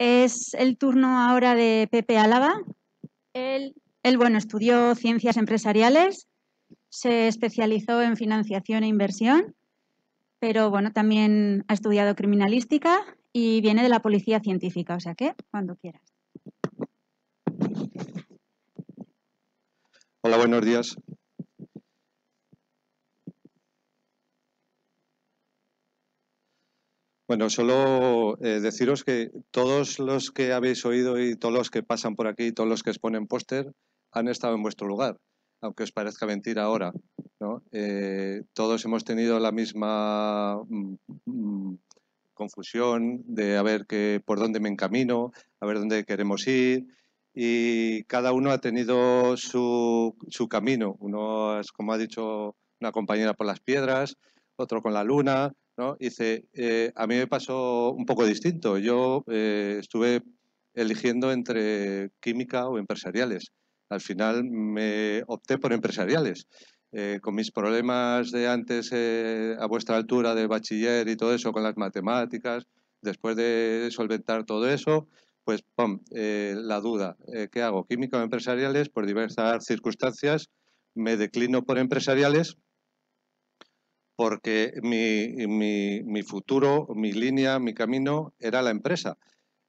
Es el turno ahora de Pepe Álava. Él, bueno, estudió ciencias empresariales, se especializó en financiación e inversión, pero bueno, también ha estudiado criminalística y viene de la policía científica, o sea que cuando quieras. Hola, buenos días. Bueno, solo eh, deciros que todos los que habéis oído y todos los que pasan por aquí, todos los que exponen póster, han estado en vuestro lugar, aunque os parezca mentira ahora. Eh, todos hemos tenido la misma mm, mm, confusión de a ver que, por dónde me encamino, a ver dónde queremos ir, y cada uno ha tenido su, su camino. Uno es, como ha dicho una compañera, por las piedras, otro con la luna, Dice, eh, a mí me pasó un poco distinto. Yo eh, estuve eligiendo entre química o empresariales. Al final me opté por empresariales. Eh, con mis problemas de antes a vuestra altura de bachiller y todo eso, con las matemáticas, después de solventar todo eso, pues pom, la duda, ¿qué hago? ¿Química o empresariales? Por diversas circunstancias me declino por empresariales porque mi, futuro, mi línea, mi camino era la empresa.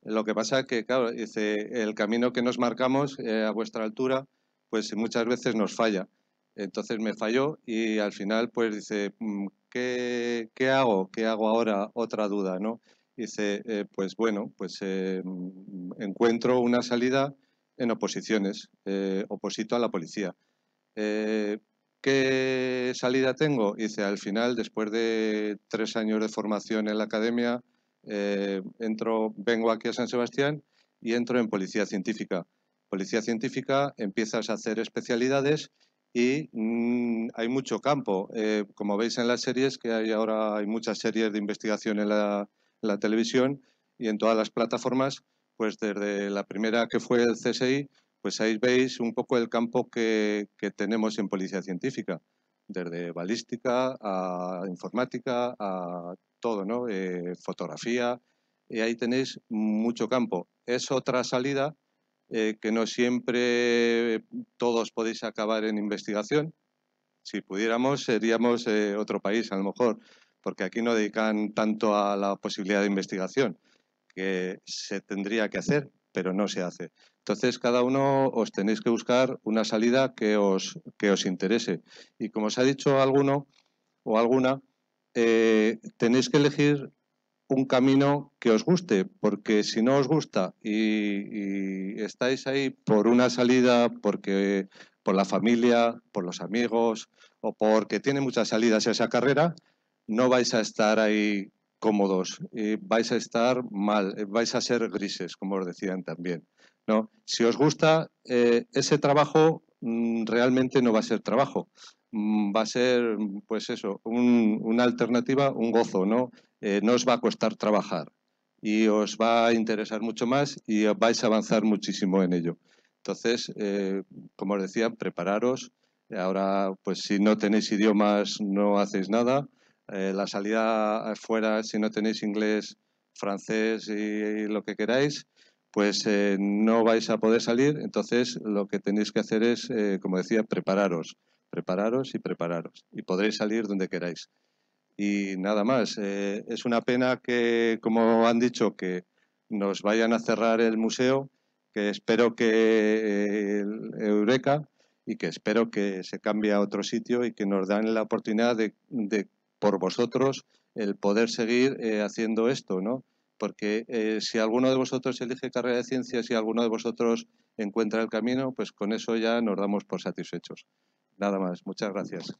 Lo que pasa es que, claro, dice, el camino que nos marcamos eh, a vuestra altura, pues muchas veces nos falla. Entonces me falló y al final, pues dice, mm, ¿qué, hago? ¿Qué hago ahora? Otra duda, ¿no? Dice, eh, pues bueno, pues eh, mm, encuentro una salida en oposiciones, oposito a la policía. ¿qué salida tengo? dice, al final, después de tres años de formación en la academia, eh, entro, vengo aquí a San Sebastián y entro en policía científica. Policía científica, empiezas a hacer especialidades y mm, hay mucho campo. Eh, como veis en las series, que hay ahora hay muchas series de investigación en la, en la televisión y en todas las plataformas, pues desde la primera que fue el CSI, pues ahí veis un poco el campo que, tenemos en policía científica, desde balística a informática a todo, ¿no? Eh, fotografía, y ahí tenéis mucho campo. Es otra salida eh, que no siempre todos podéis acabar en investigación. Si pudiéramos, seríamos eh, otro país, a lo mejor, porque aquí no dedican tanto a la posibilidad de investigación que se tendría que hacer pero no se hace. Entonces, cada uno os tenéis que buscar una salida que os, que os interese. Y como os ha dicho alguno o alguna, eh, tenéis que elegir un camino que os guste, porque si no os gusta y, estáis ahí por una salida, porque por la familia, por los amigos o porque tiene muchas salidas esa carrera, no vais a estar ahí cómodos, y vais a estar mal, eh, vais a ser grises, como os decían también. ¿no? Si os gusta, eh, ese trabajo mm, realmente no va a ser trabajo, mm, va a ser, pues eso, una alternativa, un gozo, ¿no? Eh, no os va a costar trabajar y os va a interesar mucho más y vais a avanzar muchísimo en ello. Entonces, como os decía, prepararos. Ahora, pues si no tenéis idiomas, no hacéis nada. Eh, la salida afuera, si no tenéis inglés, francés y, lo que queráis, pues eh, no vais a poder salir. Entonces, lo que tenéis que hacer es, eh, como decía, prepararos, prepararos y prepararos. Y podréis salir donde queráis. Y nada más. es una pena que, como han dicho, que nos vayan a cerrar el museo, que espero que Eureka y que espero que se cambie a otro sitio y que nos den la oportunidad de por vosotros el poder seguir eh, haciendo esto, ¿no? Porque eh, si alguno de vosotros elige carrera de ciencias y alguno de vosotros encuentra el camino, pues con eso ya nos damos por satisfechos. Nada más. Muchas gracias.